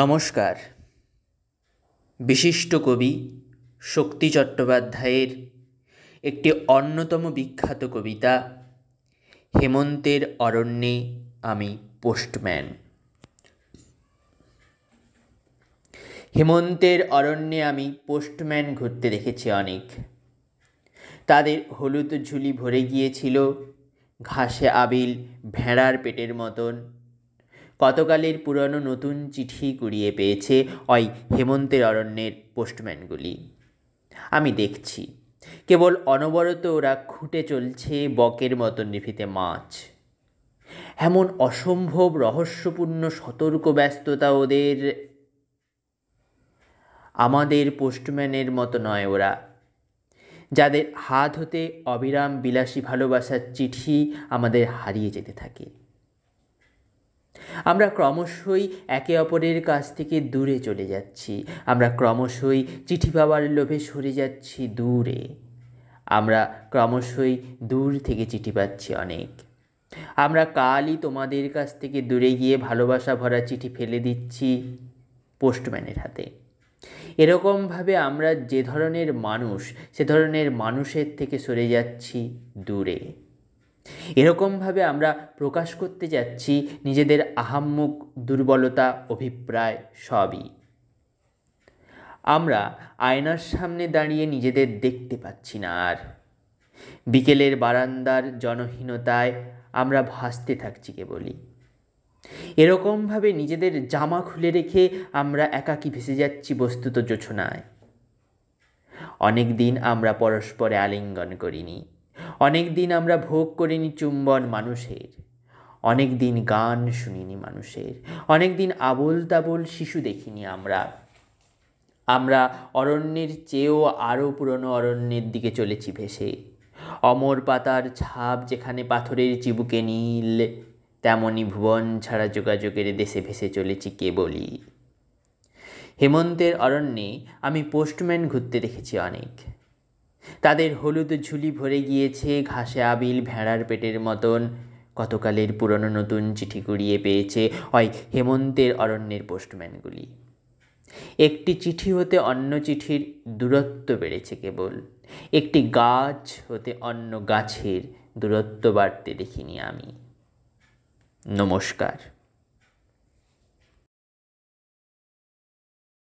নমস্কার বিশিষ্ট কবি শক্তি চট্টোপাধ্যায়ের একটি অন্যতম বিখ্যাত কবিতা হেমন্তের অরণ্যে আমি পোস্টম্যান হেমন্তের অরণ্যে আমি পোস্টম্যান ঘুরতে দেখেছি অনেক তাদের হলুদ ঝুলি ভরে গিয়েছিল ঘাসে আবিল ভেড়ার পেটের মতন কতকালের পুরনো নতুন চিঠি কুড়িয়ে পেয়েছে ওই হেমন্তের অরণ্যের পোস্টম্যানগুলি আমি দেখছি কেবল অনবরত ওরা খুঁটে চলছে বকের মতো নিভিতে মাছ এমন অসম্ভব রহস্যপূর্ণ সতর্ক ব্যস্ততা ওদের আমাদের পোস্টম্যানের মতো নয় ওরা যাদের হাত হতে অবিরাম বিলাসী ভালোবাসার চিঠি আমাদের হারিয়ে যেতে থাকে আমরা ক্রমশই একে অপরের কাছ থেকে দূরে চলে যাচ্ছি আমরা ক্রমশই চিঠি পাওয়ার লোভে সরে যাচ্ছি দূরে আমরা ক্রমশই দূর থেকে চিঠি পাচ্ছি অনেক আমরা কালই তোমাদের কাছ থেকে দূরে গিয়ে ভালোবাসা ভরা চিঠি ফেলে দিচ্ছি পোস্টম্যানের হাতে এরকমভাবে আমরা যে ধরনের মানুষ সে ধরনের মানুষের থেকে সরে যাচ্ছি দূরে এরকমভাবে আমরা প্রকাশ করতে যাচ্ছি নিজেদের আহাম্মুক দুর্বলতা অভিপ্রায় সবই আমরা আয়নার সামনে দাঁড়িয়ে নিজেদের দেখতে পাচ্ছি না আর বিকেলের বারান্দার জনহীনতায় আমরা ভাসতে থাকছি কেবলই এরকমভাবে নিজেদের জামা খুলে রেখে আমরা একাকি ভেসে যাচ্ছি বস্তুত যোছনায় অনেক দিন আমরা পরস্পরে আলিঙ্গন করিনি অনেক দিন আমরা ভোগ করিনি চুম্বন মানুষের অনেক দিন গান শুনিনি মানুষের অনেক দিন আবোল তাবোল শিশু দেখিনি আমরা আমরা অরণ্যের চেয়েও আরও পুরনো অরণ্যের দিকে চলেছি ভেসে অমর পাতার ছাপ যেখানে পাথরের চিবুকে নীল তেমনি ভুবন ছাড়া যোগাযোগের দেশে ভেসে চলেছি বলি হেমন্তের অরণ্যে আমি পোস্টম্যান ঘুরতে দেখেছি অনেক তাদের হলুদ ঝুলি ভরে গিয়েছে ঘাসে আবিল ভেড়ার পেটের মতন কতকালের পুরনো নতুন চিঠি কুড়িয়ে পেয়েছে হয় হেমন্তের অরণ্যের পোস্টম্যানগুলি একটি চিঠি হতে অন্য চিঠির দূরত্ব বেড়েছে কেবল একটি গাছ হতে অন্য গাছের দূরত্ব বাড়তে দেখিনি আমি নমস্কার